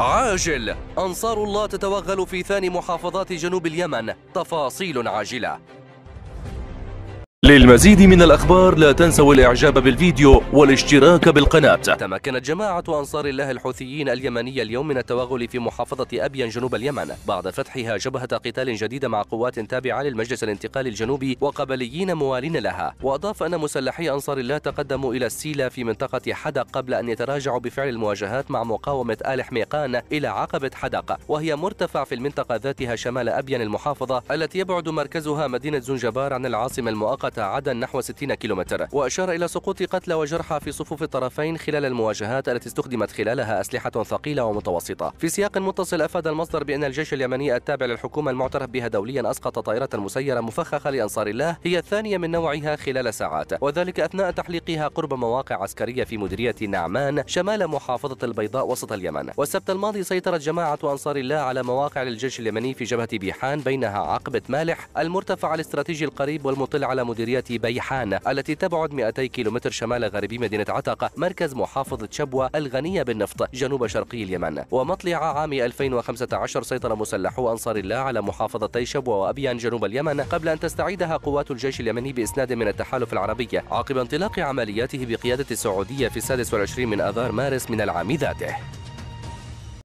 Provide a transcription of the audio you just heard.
عاجل أنصار الله تتوغل في ثاني محافظات جنوب اليمن تفاصيل عاجلة للمزيد من الأخبار لا تنسوا الإعجاب بالفيديو والاشتراك بالقناة تمكنت جماعة أنصار الله الحوثيين اليمنية اليوم من التوغل في محافظة أبين جنوب اليمن بعد فتحها جبهة قتال جديدة مع قوات تابعة للمجلس الانتقالي الجنوبي وقبليين موالين لها وأضاف أن مسلحي أنصار الله تقدموا إلى السيلة في منطقة حدق قبل أن يتراجعوا بفعل المواجهات مع مقاومة آل حميقان إلى عقبة حدق وهي مرتفع في المنطقة ذاتها شمال أبين المحافظة التي يبعد مركزها مدينة زنجبار عن العاصمة المؤقتة عدن نحو 60 كيلومتر وأشار إلى سقوط قتلى وجرحى في صفوف الطرفين خلال المواجهات التي استخدمت خلالها أسلحة ثقيلة ومتوسطة في سياق متصل أفاد المصدر بأن الجيش اليمني التابع للحكومة المعترف بها دوليا أسقط طائرة مسيرة مفخخة لأنصار الله هي الثانية من نوعها خلال ساعات وذلك أثناء تحليقها قرب مواقع عسكرية في مديرية نعمان شمال محافظة البيضاء وسط اليمن والسبت الماضي سيطرت جماعة أنصار الله على مواقع للجيش اليمني في جبهة بيحان بينها عقبة مالح المرتفع الاستراتيجي القريب والمطل على مديرية مديرية بيحان التي تبعد 200 كيلومتر شمال غربي مدينة عتق مركز محافظة شبوة الغنية بالنفط جنوب شرقي اليمن ومطلع عام 2015 سيطر مسلحو أنصار الله على محافظتي شبوة وأبيان جنوب اليمن قبل أن تستعيدها قوات الجيش اليمني بإسناد من التحالف العربي عقب انطلاق عملياته بقيادة السعودية في 26 من آذار مارس من العام ذاته